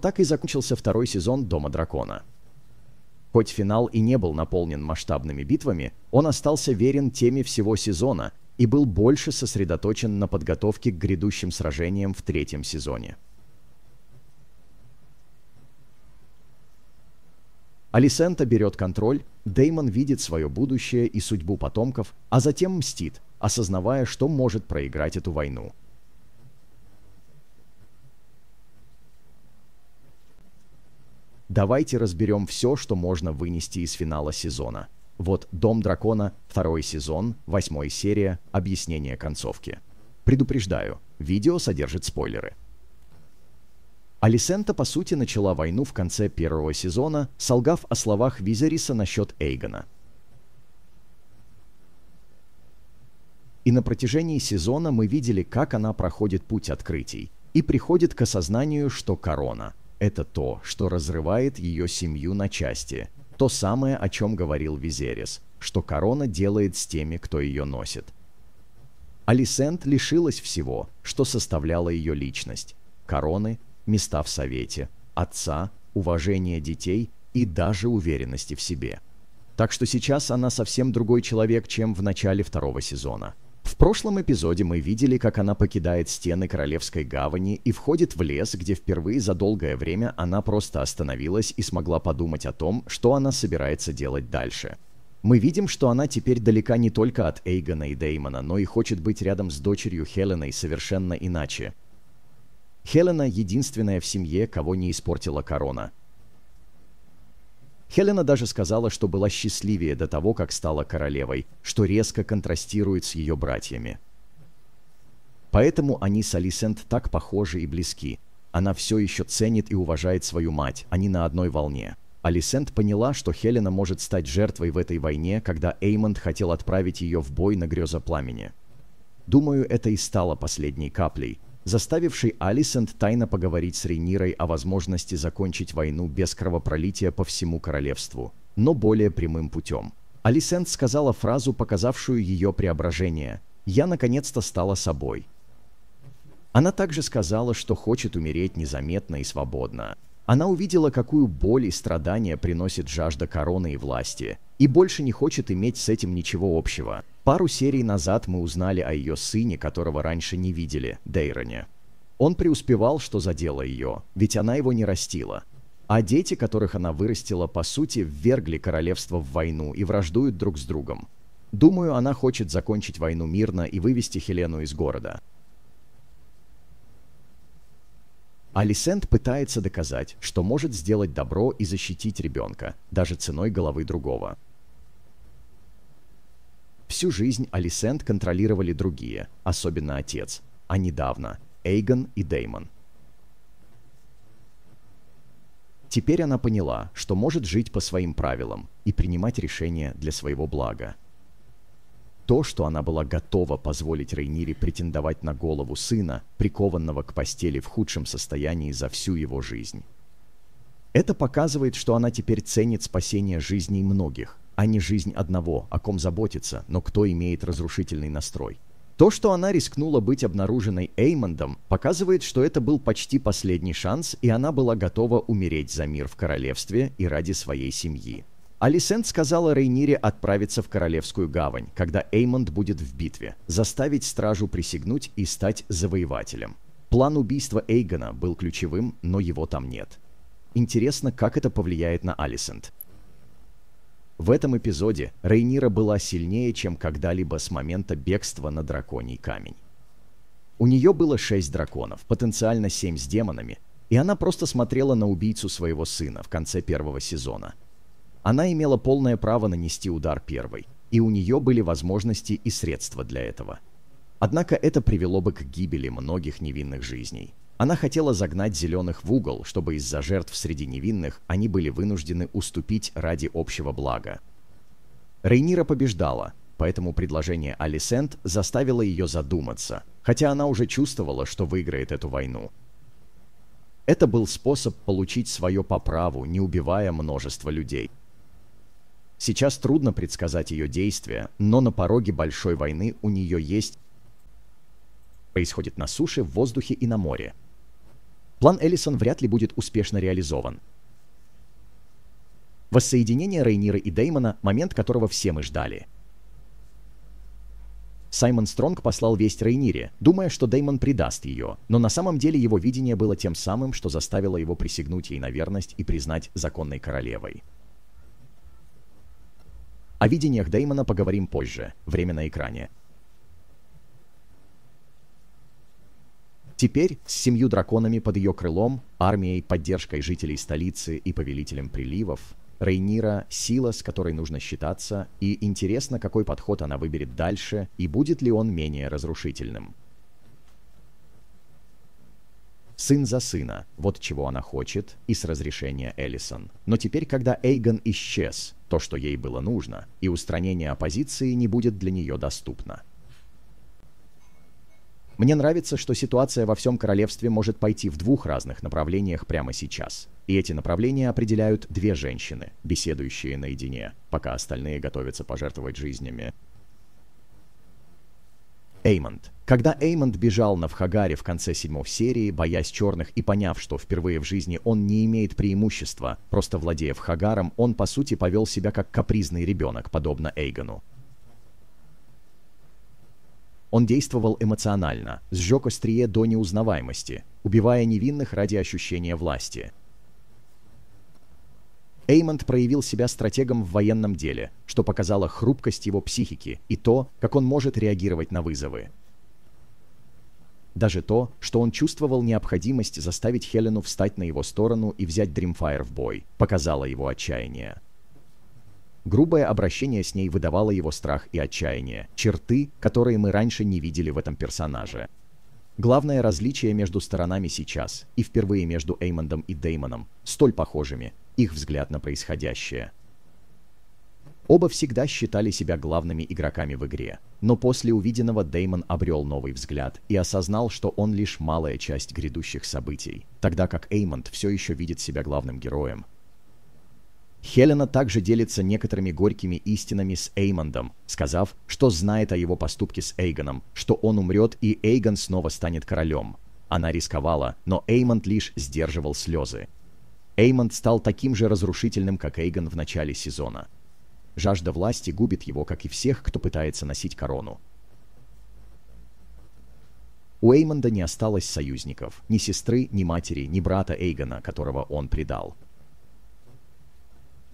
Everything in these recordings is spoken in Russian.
так и закончился второй сезон «Дома дракона». Хоть финал и не был наполнен масштабными битвами, он остался верен теме всего сезона и был больше сосредоточен на подготовке к грядущим сражениям в третьем сезоне. Алисента берет контроль, Деймон видит свое будущее и судьбу потомков, а затем мстит, осознавая, что может проиграть эту войну – Давайте разберем все, что можно вынести из финала сезона. Вот «Дом дракона», второй сезон, восьмая серия, объяснение концовки. Предупреждаю, видео содержит спойлеры. Алисента, по сути, начала войну в конце первого сезона, солгав о словах Визериса насчет Эйгона. И на протяжении сезона мы видели, как она проходит путь открытий и приходит к осознанию, что корона — это то, что разрывает ее семью на части. То самое, о чем говорил Визерис, что корона делает с теми, кто ее носит. Алисент лишилась всего, что составляло ее личность. Короны, места в совете, отца, уважения детей и даже уверенности в себе. Так что сейчас она совсем другой человек, чем в начале второго сезона. В прошлом эпизоде мы видели, как она покидает стены Королевской гавани и входит в лес, где впервые за долгое время она просто остановилась и смогла подумать о том, что она собирается делать дальше. Мы видим, что она теперь далека не только от Эйгона и Деймона, но и хочет быть рядом с дочерью Хеленой совершенно иначе. Хелена — единственная в семье, кого не испортила корона — Хелена даже сказала, что была счастливее до того, как стала королевой, что резко контрастирует с ее братьями. Поэтому они с Алисент так похожи и близки. Она все еще ценит и уважает свою мать, они а на одной волне. Алисент поняла, что Хелена может стать жертвой в этой войне, когда Эймонд хотел отправить ее в бой на грезопламени. Думаю, это и стало последней каплей, заставивший Алисент тайно поговорить с Рейнирой о возможности закончить войну без кровопролития по всему королевству, но более прямым путем. Алисент сказала фразу, показавшую ее преображение «Я наконец-то стала собой». Она также сказала, что хочет умереть незаметно и свободно. Она увидела, какую боль и страдания приносит жажда короны и власти – и больше не хочет иметь с этим ничего общего. Пару серий назад мы узнали о ее сыне, которого раньше не видели, Дейроне. Он преуспевал, что задело ее, ведь она его не растила. А дети, которых она вырастила, по сути, ввергли королевство в войну и враждуют друг с другом. Думаю, она хочет закончить войну мирно и вывести Хелену из города. Алисент пытается доказать, что может сделать добро и защитить ребенка, даже ценой головы другого. Всю жизнь Алисент контролировали другие, особенно отец, а недавно – Эйгон и Деймон. Теперь она поняла, что может жить по своим правилам и принимать решения для своего блага. То, что она была готова позволить Рейнире претендовать на голову сына, прикованного к постели в худшем состоянии за всю его жизнь. Это показывает, что она теперь ценит спасение жизней многих, а не жизнь одного, о ком заботиться? но кто имеет разрушительный настрой. То, что она рискнула быть обнаруженной Эймондом, показывает, что это был почти последний шанс, и она была готова умереть за мир в королевстве и ради своей семьи. Алисент сказала Рейнире отправиться в Королевскую гавань, когда Эймонд будет в битве, заставить стражу присягнуть и стать завоевателем. План убийства Эйгона был ключевым, но его там нет. Интересно, как это повлияет на Алисент. В этом эпизоде Рейнира была сильнее, чем когда-либо с момента бегства на драконий камень. У нее было шесть драконов, потенциально семь с демонами, и она просто смотрела на убийцу своего сына в конце первого сезона. Она имела полное право нанести удар первой, и у нее были возможности и средства для этого. Однако это привело бы к гибели многих невинных жизней. Она хотела загнать зеленых в угол, чтобы из-за жертв среди невинных они были вынуждены уступить ради общего блага. Рейнира побеждала, поэтому предложение Алисент заставило ее задуматься, хотя она уже чувствовала, что выиграет эту войну. Это был способ получить свое по праву, не убивая множество людей. Сейчас трудно предсказать ее действия, но на пороге большой войны у нее есть... Происходит на суше, в воздухе и на море план Эллисон вряд ли будет успешно реализован. Воссоединение Рейнира и Деймона, момент которого все мы ждали. Саймон Стронг послал весть Рейнире, думая, что Деймон предаст ее, но на самом деле его видение было тем самым, что заставило его присягнуть ей на верность и признать законной королевой. О видениях Деймона поговорим позже, время на экране. Теперь с семью драконами под ее крылом, армией, поддержкой жителей столицы и повелителем приливов, Рейнира – сила, с которой нужно считаться, и интересно, какой подход она выберет дальше, и будет ли он менее разрушительным. Сын за сына – вот чего она хочет, и с разрешения Эллисон. Но теперь, когда Эйгон исчез, то, что ей было нужно, и устранение оппозиции не будет для нее доступно – мне нравится, что ситуация во всем королевстве может пойти в двух разных направлениях прямо сейчас. И эти направления определяют две женщины, беседующие наедине, пока остальные готовятся пожертвовать жизнями. Эймонд. Когда Эймонд бежал на Вхагаре в конце седьмой серии, боясь черных и поняв, что впервые в жизни он не имеет преимущества, просто владея Вхагаром, он по сути повел себя как капризный ребенок, подобно Эйгону. Он действовал эмоционально, сжег острие до неузнаваемости, убивая невинных ради ощущения власти. Эймонд проявил себя стратегом в военном деле, что показало хрупкость его психики и то, как он может реагировать на вызовы. Даже то, что он чувствовал необходимость заставить Хелену встать на его сторону и взять Дримфайр в бой, показало его отчаяние. Грубое обращение с ней выдавало его страх и отчаяние, черты, которые мы раньше не видели в этом персонаже. Главное различие между сторонами сейчас, и впервые между Эймондом и Деймоном, столь похожими, их взгляд на происходящее. Оба всегда считали себя главными игроками в игре, но после увиденного Деймон обрел новый взгляд и осознал, что он лишь малая часть грядущих событий, тогда как Эймонд все еще видит себя главным героем, Хелена также делится некоторыми горькими истинами с Эймондом, сказав, что знает о его поступке с Эйгоном, что он умрет и Эйгон снова станет королем. Она рисковала, но Эймонд лишь сдерживал слезы. Эймонд стал таким же разрушительным, как Эйгон в начале сезона. Жажда власти губит его, как и всех, кто пытается носить корону. У Эймонда не осталось союзников, ни сестры, ни матери, ни брата Эйгона, которого он предал.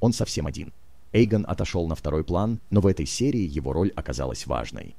Он совсем один. Эйгон отошел на второй план, но в этой серии его роль оказалась важной.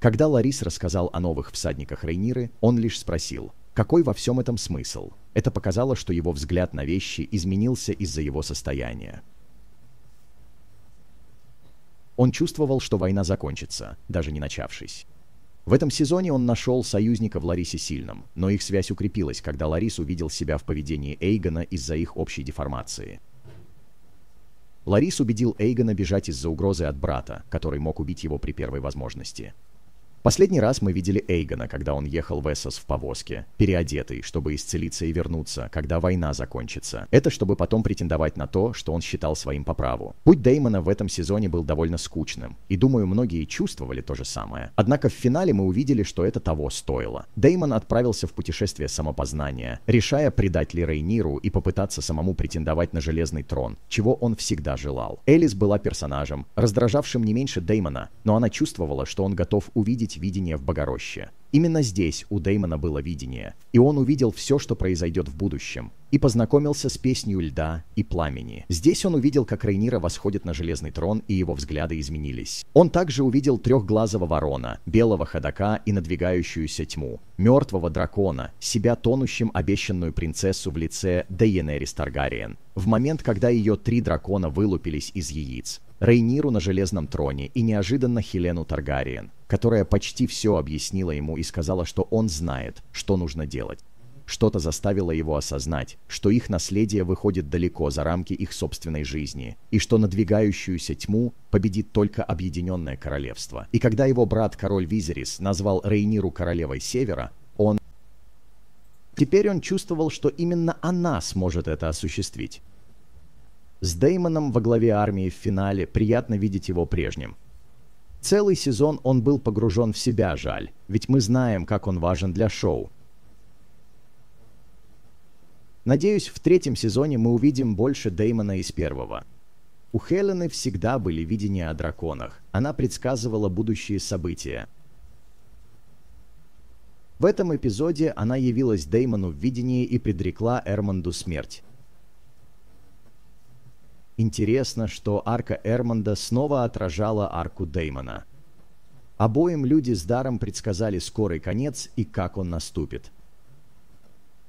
Когда Ларис рассказал о новых всадниках Рейниры, он лишь спросил, какой во всем этом смысл? Это показало, что его взгляд на вещи изменился из-за его состояния. Он чувствовал, что война закончится, даже не начавшись. В этом сезоне он нашел союзника в Ларисе Сильном, но их связь укрепилась, когда Ларис увидел себя в поведении Эйгона из-за их общей деформации. Ларис убедил Эйгона бежать из-за угрозы от брата, который мог убить его при первой возможности. Последний раз мы видели Эйгона, когда он ехал в Эссос в повозке, переодетый, чтобы исцелиться и вернуться, когда война закончится. Это чтобы потом претендовать на то, что он считал своим по праву. Путь Деймона в этом сезоне был довольно скучным, и думаю, многие чувствовали то же самое. Однако в финале мы увидели, что это того стоило. Деймон отправился в путешествие самопознания, решая предать ли Рейниру и попытаться самому претендовать на Железный Трон, чего он всегда желал. Элис была персонажем, раздражавшим не меньше Деймона, но она чувствовала, что он готов увидеть увидеть видение в Богороще. Именно здесь у Деймона было видение, и он увидел все, что произойдет в будущем, и познакомился с песнью льда и пламени. Здесь он увидел, как Рейнира восходит на железный трон, и его взгляды изменились. Он также увидел трехглазого ворона, белого ходока и надвигающуюся тьму, мертвого дракона, себя тонущим обещанную принцессу в лице Дейенерис Таргариен, в момент, когда ее три дракона вылупились из яиц. Рейниру на Железном Троне и неожиданно Хелену Таргариен, которая почти все объяснила ему и сказала, что он знает, что нужно делать. Что-то заставило его осознать, что их наследие выходит далеко за рамки их собственной жизни, и что надвигающуюся тьму победит только Объединенное Королевство. И когда его брат король Визерис назвал Рейниру королевой Севера, он... Теперь он чувствовал, что именно она сможет это осуществить. С Деймоном во главе армии в финале приятно видеть его прежним. Целый сезон он был погружен в себя, жаль, ведь мы знаем, как он важен для шоу. Надеюсь, в третьем сезоне мы увидим больше Деймона из первого. У Хелены всегда были видения о драконах. Она предсказывала будущие события. В этом эпизоде она явилась Деймону в видении и предрекла Эрмонду смерть. Интересно, что арка Эрмонда снова отражала арку Деймона. Обоим люди с даром предсказали скорый конец и как он наступит.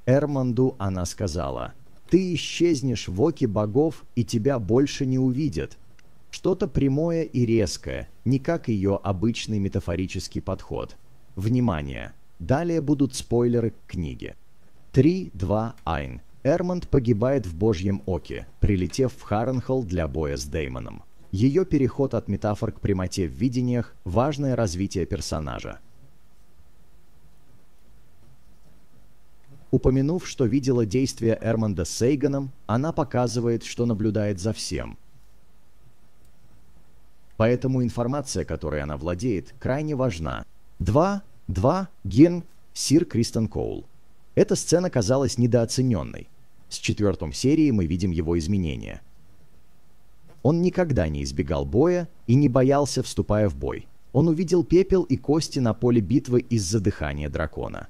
Эрмонду она сказала, «Ты исчезнешь в оке богов, и тебя больше не увидят». Что-то прямое и резкое, не как ее обычный метафорический подход. Внимание! Далее будут спойлеры к книге. 3, 2, 1. Эрмонд погибает в Божьем Оке, прилетев в Харренхолл для боя с Деймоном. Ее переход от метафор к прямоте в видениях – важное развитие персонажа. Упомянув, что видела действия Эрмонда с Сейганом, она показывает, что наблюдает за всем. Поэтому информация, которой она владеет, крайне важна. 2. 2. Ген. Сир Кристен Коул. Эта сцена казалась недооцененной с четвертом серии мы видим его изменения. Он никогда не избегал боя и не боялся, вступая в бой. Он увидел пепел и кости на поле битвы из-за дыхания дракона.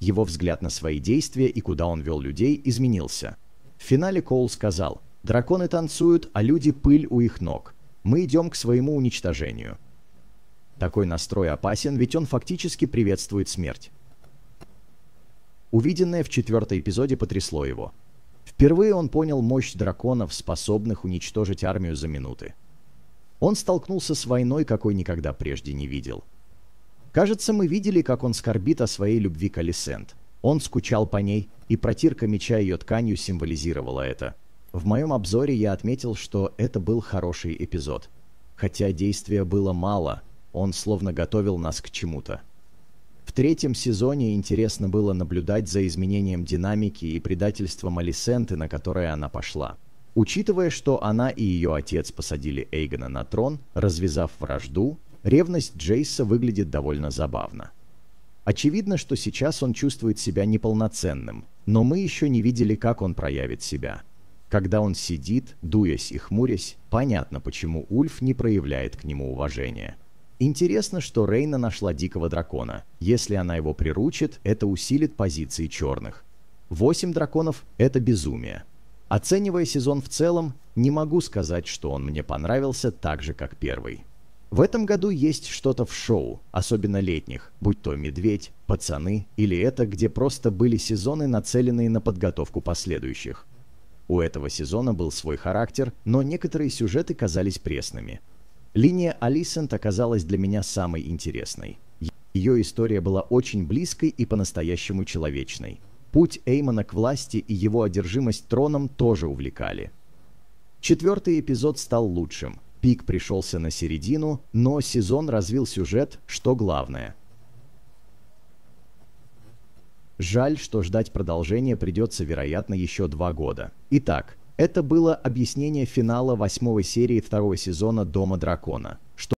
Его взгляд на свои действия и куда он вел людей изменился. В финале Коул сказал, «Драконы танцуют, а люди пыль у их ног. Мы идем к своему уничтожению». Такой настрой опасен, ведь он фактически приветствует смерть. Увиденное в четвертом эпизоде потрясло его. Впервые он понял мощь драконов, способных уничтожить армию за минуты. Он столкнулся с войной, какой никогда прежде не видел. Кажется, мы видели, как он скорбит о своей любви к Алисент. Он скучал по ней, и протирка меча ее тканью символизировала это. В моем обзоре я отметил, что это был хороший эпизод. Хотя действия было мало, он словно готовил нас к чему-то третьем сезоне интересно было наблюдать за изменением динамики и предательством Алисенты, на которое она пошла. Учитывая, что она и ее отец посадили Эйгона на трон, развязав вражду, ревность Джейса выглядит довольно забавно. Очевидно, что сейчас он чувствует себя неполноценным, но мы еще не видели, как он проявит себя. Когда он сидит, дуясь и хмурясь, понятно, почему Ульф не проявляет к нему уважения. Интересно, что Рейна нашла дикого дракона. Если она его приручит, это усилит позиции черных. Восемь драконов – это безумие. Оценивая сезон в целом, не могу сказать, что он мне понравился так же, как первый. В этом году есть что-то в шоу, особенно летних, будь то «Медведь», «Пацаны» или это, где просто были сезоны, нацеленные на подготовку последующих. У этого сезона был свой характер, но некоторые сюжеты казались пресными – Линия Алисент оказалась для меня самой интересной. Ее история была очень близкой и по-настоящему человечной. Путь Эймона к власти и его одержимость троном тоже увлекали. Четвертый эпизод стал лучшим. Пик пришелся на середину, но сезон развил сюжет, что главное. Жаль, что ждать продолжения придется, вероятно, еще два года. Итак, это было объяснение финала восьмой серии второго сезона «Дома дракона», что